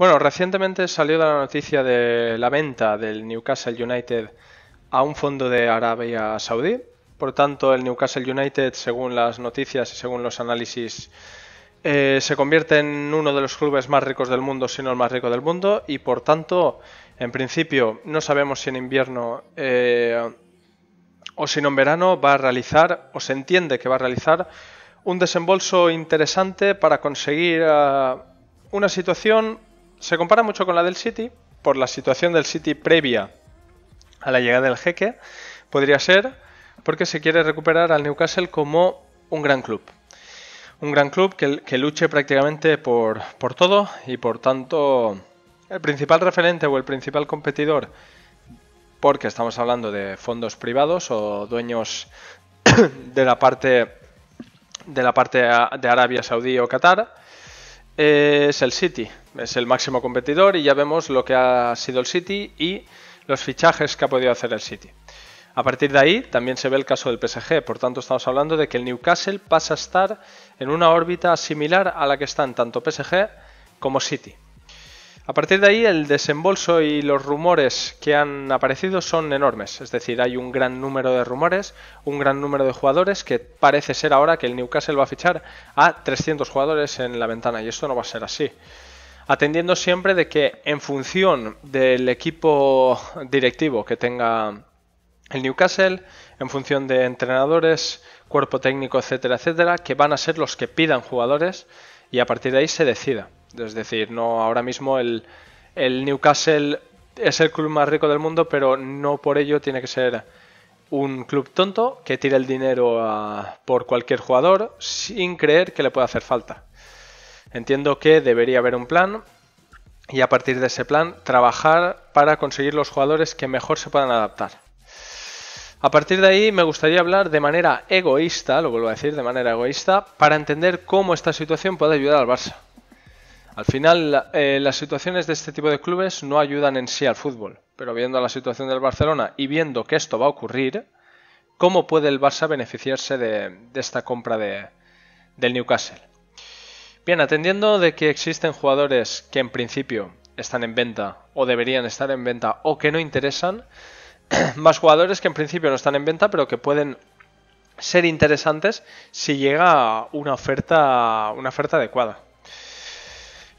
Bueno, recientemente salió la noticia de la venta del Newcastle United a un fondo de Arabia Saudí. Por tanto, el Newcastle United, según las noticias y según los análisis, eh, se convierte en uno de los clubes más ricos del mundo, si no el más rico del mundo, y por tanto, en principio, no sabemos si en invierno eh, o si no en verano va a realizar, o se entiende que va a realizar, un desembolso interesante para conseguir ah, una situación se compara mucho con la del City por la situación del City previa a la llegada del jeque. Podría ser porque se quiere recuperar al Newcastle como un gran club. Un gran club que, luche prácticamente por, todo y por tanto el principal referente o el principal competidor, porque estamos hablando de fondos privados o dueños de la parte de la parte de Arabia Saudí o Qatar, es el City, es el máximo competidor y ya vemos lo que ha sido el City y los fichajes que ha podido hacer el City. A partir de ahí también se ve el caso del PSG, por tanto estamos hablando de que el Newcastle pasa a estar en una órbita similar a la que están tanto PSG como City. A partir de ahí el desembolso y los rumores que han aparecido son enormes, es decir, hay un gran número de rumores, un gran número de jugadores que parece ser ahora que el Newcastle va a fichar a 300 jugadores en la ventana y esto no va a ser así. Atendiendo siempre de que en función del equipo directivo que tenga el Newcastle, en función de entrenadores, cuerpo técnico, etcétera, etcétera, que van a ser los que pidan jugadores y a partir de ahí se decida. Es decir, no ahora mismo el, Newcastle es el club más rico del mundo, pero no por ello tiene que ser un club tonto que tire el dinero por cualquier jugador sin creer que le pueda hacer falta. Entiendo que debería haber un plan y a partir de ese plan trabajar para conseguir los jugadores que mejor se puedan adaptar. A partir de ahí me gustaría hablar de manera egoísta, lo vuelvo a decir, de manera egoísta, para entender cómo esta situación puede ayudar al Barça. Al final, eh, las situaciones de este tipo de clubes no ayudan en sí al fútbol, pero viendo la situación del Barcelona y viendo que esto va a ocurrir, ¿cómo puede el Barça beneficiarse de, de esta compra de, del Newcastle? Bien, atendiendo de que existen jugadores que en principio están en venta o deberían estar en venta o que no interesan, más jugadores que en principio no están en venta pero que pueden ser interesantes si llega una oferta, una oferta adecuada.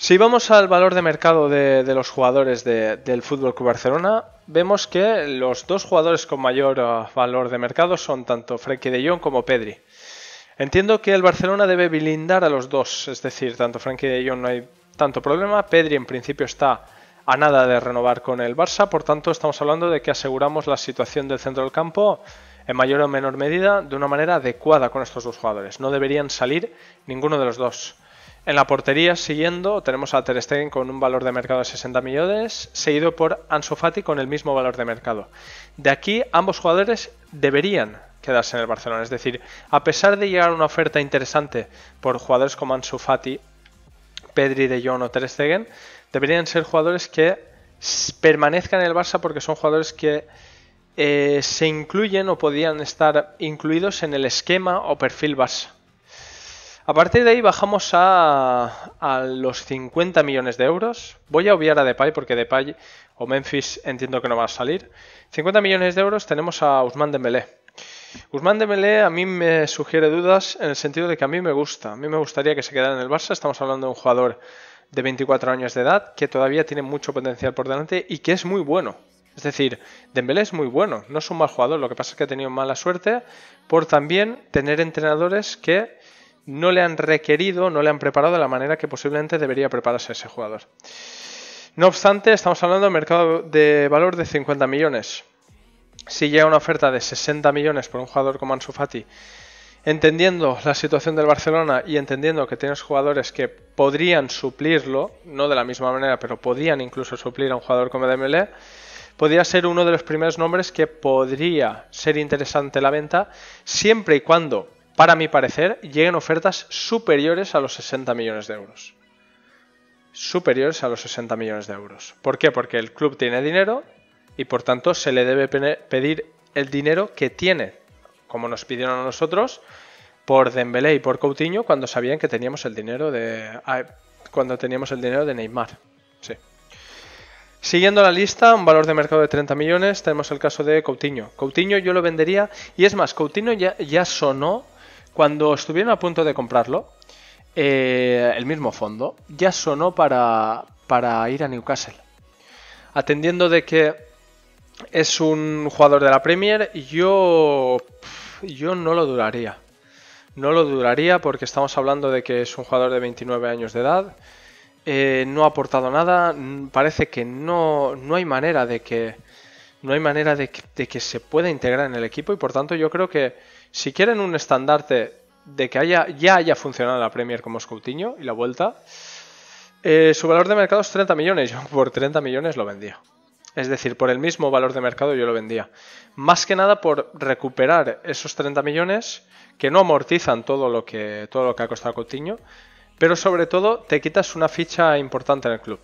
Si vamos al valor de mercado de, los jugadores del Fútbol Club Barcelona, vemos que los dos jugadores con mayor ah, valor de mercado son tanto Frankie de Jong como Pedri. Entiendo que el Barcelona debe blindar a los dos, es decir, tanto Frankie de Jong no hay tanto problema, Pedri en principio está a nada de renovar con el Barça, por tanto estamos hablando de que aseguramos la situación del centro del campo en mayor o menor medida de una manera adecuada con estos dos jugadores. No deberían salir ninguno de los dos. En la portería, siguiendo, tenemos a Ter Stegen con un valor de mercado de 60 millones, seguido por Ansu Fati con el mismo valor de mercado. De aquí, ambos jugadores deberían quedarse en el Barcelona. Es decir, a pesar de llegar a una oferta interesante por jugadores como Ansu Fati, Pedri de Jong o Ter Stegen, deberían ser jugadores que permanezcan en el Barça porque son jugadores que eh, se incluyen o podían estar incluidos en el esquema o perfil Barça. A partir de ahí bajamos a, a, los 50 millones de euros. Voy a obviar a Depay porque Depay o Memphis entiendo que no va a salir. 50 millones de euros tenemos a Usman Dembélé. Usman Dembélé a mí me sugiere dudas en el sentido de que a mí me gusta. A mí me gustaría que se quedara en el Barça. Estamos hablando de un jugador de 24 años de edad que todavía tiene mucho potencial por delante y que es muy bueno. Es decir, Dembélé es muy bueno, no es un mal jugador, lo que pasa es que ha tenido mala suerte por también tener entrenadores que no le han requerido, no le han preparado de la manera que posiblemente debería prepararse ese jugador. No obstante, estamos hablando de un mercado de valor de 50 millones. Si llega una oferta de 60 millones por un jugador como Ansu Fati, entendiendo la situación del Barcelona y entendiendo que tienes jugadores que podrían suplirlo, no de la misma manera, pero podrían incluso suplir a un jugador como Dembélé, podría ser uno de los primeros nombres que podría ser interesante la venta, siempre y cuando para mi parecer, lleguen ofertas superiores a los 60 millones de euros. Superiores a los 60 millones de euros. ¿Por qué? Porque el club tiene dinero y por tanto se le debe pedir el dinero que tiene, como nos pidieron a nosotros por Dembélé y por Coutinho cuando sabían que teníamos el dinero de ah, cuando teníamos el dinero de Neymar. Siguiendo la lista, un valor de mercado de 30 millones, tenemos el caso de Coutinho. Coutinho yo lo vendería, y es más, Coutinho ya, ya sonó cuando estuvieron a punto de comprarlo, eh, el mismo fondo ya sonó para, para ir a Newcastle. Atendiendo de que es un jugador de la Premier, yo, yo no lo duraría. No lo duraría porque estamos hablando de que es un jugador de 29 años de edad. Eh, no ha aportado nada. Parece que no, no hay manera de que. No hay manera de que se pueda integrar en el equipo. Y por tanto, yo creo que si quieren un estandarte de que haya, ya haya funcionado la Premier como Coutinho y la vuelta, eh, su valor de mercado es 30 millones. Yo por 30 millones lo vendía. Es decir, por el mismo valor de mercado yo lo vendía. Más que nada por recuperar esos 30 millones que no amortizan todo lo que, todo lo que ha costado Coutinho, pero sobre todo te quitas una ficha importante en el club.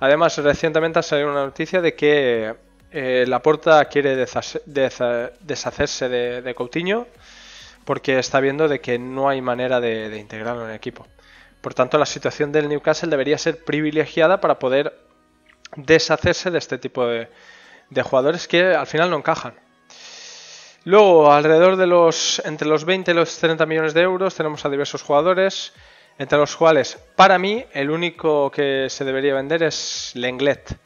Además, recientemente ha salido una noticia de que eh, la Porta quiere deshacerse de, Coutinho porque está viendo de que no hay manera de, integrarlo en el equipo. Por tanto, la situación del Newcastle debería ser privilegiada para poder deshacerse de este tipo de, jugadores que al final no encajan. Luego, alrededor de los entre los 20 y los 30 millones de euros tenemos a diversos jugadores, entre los cuales, para mí, el único que se debería vender es Lenglet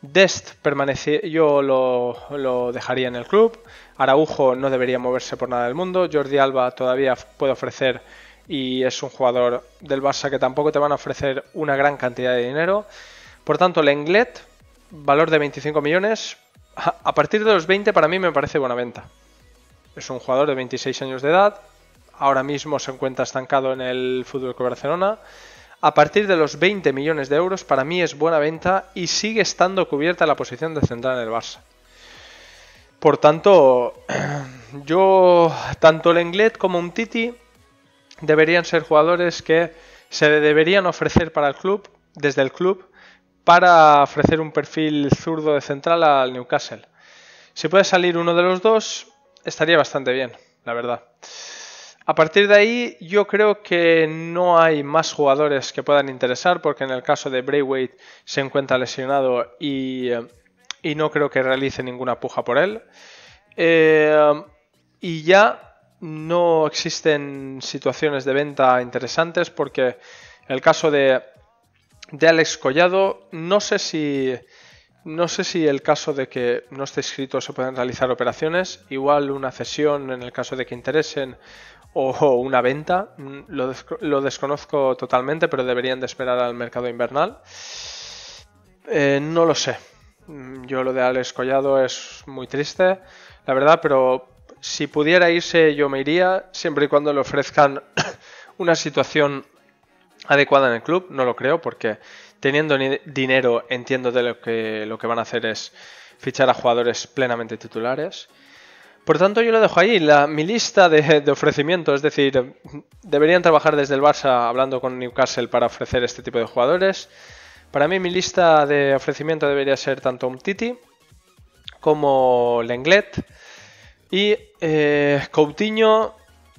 Dest permanece, yo lo, dejaría en el club. Araujo no debería moverse por nada del mundo. Jordi Alba todavía puede ofrecer y es un jugador del Barça que tampoco te van a ofrecer una gran cantidad de dinero. Por tanto, Lenglet, valor de 25 millones. A partir de los 20 para mí me parece buena venta. Es un jugador de 26 años de edad. Ahora mismo se encuentra estancado en el Fútbol con Barcelona. A partir de los 20 millones de euros para mí es buena venta y sigue estando cubierta la posición de central en el Barça. Por tanto, yo, tanto el englet como un Titi deberían ser jugadores que se deberían ofrecer para el club, desde el club, para ofrecer un perfil zurdo de central al Newcastle. Si puede salir uno de los dos, estaría bastante bien, la verdad. A partir de ahí, yo creo que no hay más jugadores que puedan interesar, porque en el caso de Braithwaite se encuentra lesionado y, eh, no creo que realice ninguna puja por él. Eh, y ya no existen situaciones de venta interesantes, porque el caso de, de Alex Collado, no sé si. No sé si el caso de que no esté escrito se pueden realizar operaciones, igual una cesión en el caso de que interesen o una venta. Mm, lo, desconozco totalmente, pero deberían de esperar al mercado invernal. Eh, no lo sé. Mm, yo lo de Alex Collado es muy triste, la verdad, pero si pudiera irse yo me iría, siempre y cuando le ofrezcan una situación adecuada en el club. No lo creo, porque teniendo dinero entiendo de lo que, lo que van a hacer es fichar a jugadores plenamente titulares. Por tanto, yo lo dejo ahí, mi lista de, ofrecimiento, ofrecimientos, es decir, deberían trabajar desde el Barça hablando con Newcastle para ofrecer este tipo de jugadores. Para mí mi lista de ofrecimiento debería ser tanto un Titi como Lenglet y eh, Coutinho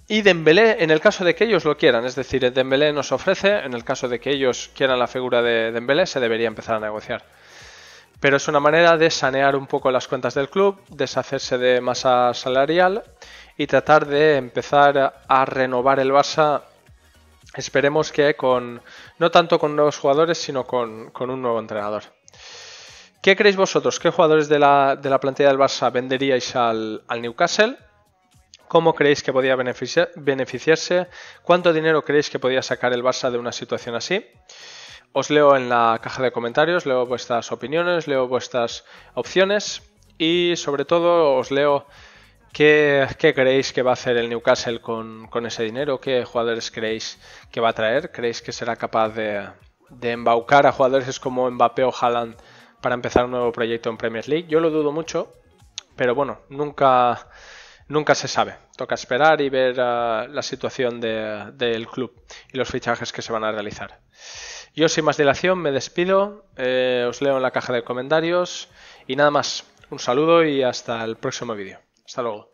y Dembélé en el caso de que ellos lo quieran. Es decir, Dembélé nos ofrece, en el caso de que ellos quieran la figura de Dembélé se debería empezar a negociar. Pero es una manera de sanear un poco las cuentas del club, deshacerse de masa salarial y tratar de empezar a renovar el Barça. Esperemos que con. no tanto con nuevos jugadores, sino con, un nuevo entrenador. ¿Qué creéis vosotros? ¿Qué jugadores de la, plantilla del Barça venderíais al, al Newcastle? ¿Cómo creéis que podía beneficiarse? ¿Cuánto dinero creéis que podía sacar el Barça de una situación así? Os leo en la caja de comentarios, leo vuestras opiniones, leo vuestras opciones y sobre todo os leo qué, creéis que va a hacer el Newcastle con, ese dinero, qué jugadores creéis que va a traer, creéis que será capaz de, embaucar a jugadores como Mbappé o Haaland para empezar un nuevo proyecto en Premier League. Yo lo dudo mucho, pero bueno, nunca, nunca se sabe. Toca esperar y ver ah, la situación del club y los fichajes que se van a realizar. Yo sin más dilación me despido, eh, os leo en la caja de comentarios y nada más. Un saludo y hasta el próximo vídeo. Hasta luego.